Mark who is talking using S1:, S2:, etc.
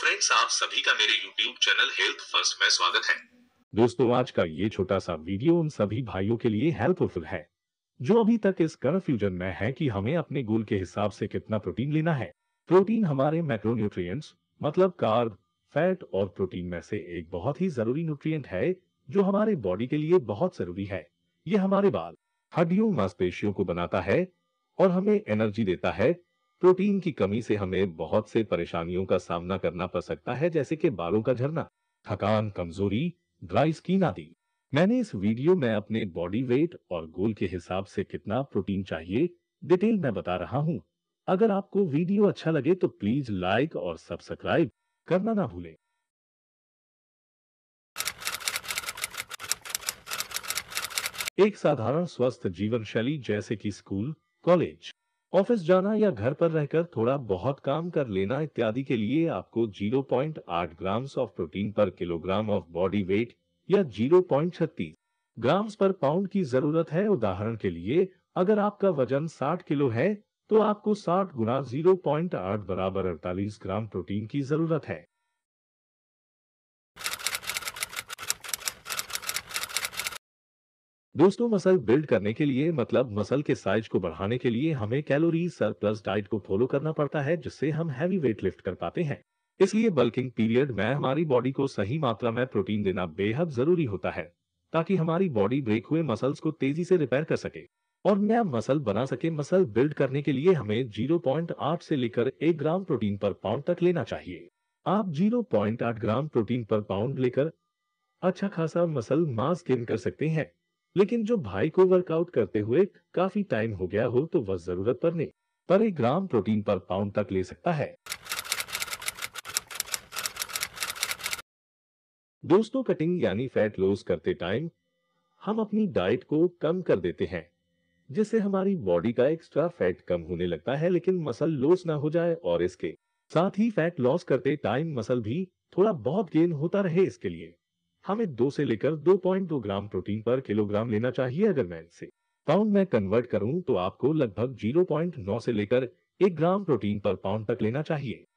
S1: friends आप सभी का मेरे यूट्यूब चैनल हेल्थ फर्स्ट में स्वागत है दोस्तों आज का ये छोटा सा वीडियो उन सभी भाइयों के लिए हेल्पफुल है जो अभी तक इस कन्फ्यूजन में है कि हमें अपने गोल के हिसाब से कितना प्रोटीन लेना है प्रोटीन हमारे मैक्रोन्यूट्रिएंट्स मतलब कार्ब फैट और प्रोटीन में से एक बहुत ही जरूरी न्यूट्रिएंट है जो हमारे बॉडी के लिए बहुत जरूरी है ये हमारे बाल हड्डियों मांसपेशियों को बनाता है और हमें एनर्जी देता है प्रोटीन की कमी से हमें बहुत से परेशानियों का सामना करना पड़ सकता है जैसे कि बालों का झरना थकान कमजोरी ड्राई स्किन आदि मैंने इस वीडियो में अपने बॉडी वेट और गोल के हिसाब से कितना प्रोटीन चाहिए डिटेल में बता रहा हूँ अगर आपको वीडियो अच्छा लगे तो प्लीज लाइक और सब्सक्राइब करना ना भूलें एक साधारण स्वस्थ जीवन शैली जैसे कि स्कूल कॉलेज ऑफिस जाना या घर पर रहकर थोड़ा बहुत काम कर लेना इत्यादि के लिए आपको 0.8 gram of protein per kilogram of body weight या 0.36 ग्राम्स पर पाउंड की जरूरत है उदाहरण के लिए अगर आपका वजन 60 किलो है तो आपको 60 गुना आठ बराबर अड़तालीस ग्राम प्रोटीन की जरूरत है दोस्तों मसल बिल्ड करने के लिए मतलब मसल के साइज को बढ़ाने के लिए हमें कैलोरी सरप्लस डाइट को फॉलो करना पड़ता है जिससे हम हैवी वेट लिफ्ट कर पाते हैं इसलिए बल्किंग पीरियड में हमारी बॉडी को सही मात्रा में प्रोटीन देना बेहद जरूरी होता है ताकि हमारी बॉडी ब्रेक हुए मसल्स को तेजी से रिपेयर कर सके और नया मसल बना सके मसल बिल्ड करने के लिए हमें 0.8 से लेकर 1 ग्राम प्रोटीन पर पाउंड तक लेना चाहिए आप 0.8 ग्राम प्रोटीन पर पाउंड लेकर अच्छा खासा मसल मास गेन कर सकते हैं लेकिन जो भाई को वर्कआउट करते हुए काफी टाइम हो गया हो तो वह जरूरत नहीं पर एक ग्राम प्रोटीन पर पाउंड तक ले सकता है दोस्तों कटिंग यानी फैट लॉस करते टाइम हम अपनी डाइट को कम कर देते हैं जिससे हमारी बॉडी का एक्स्ट्रा फैट कम होने लगता है लेकिन मसल लॉस ना हो जाए और इसके साथ ही फैट लॉस करते टाइम मसल भी थोड़ा बहुत गेन होता रहे इसके लिए हमें दो से लेकर 2.2 ग्राम प्रोटीन पर किलोग्राम लेना चाहिए अगर मैं इसे पाउंड में कन्वर्ट करूं तो आपको लगभग 0.9 से लेकर 1 ग्राम प्रोटीन पर पाउंड तक लेना चाहिए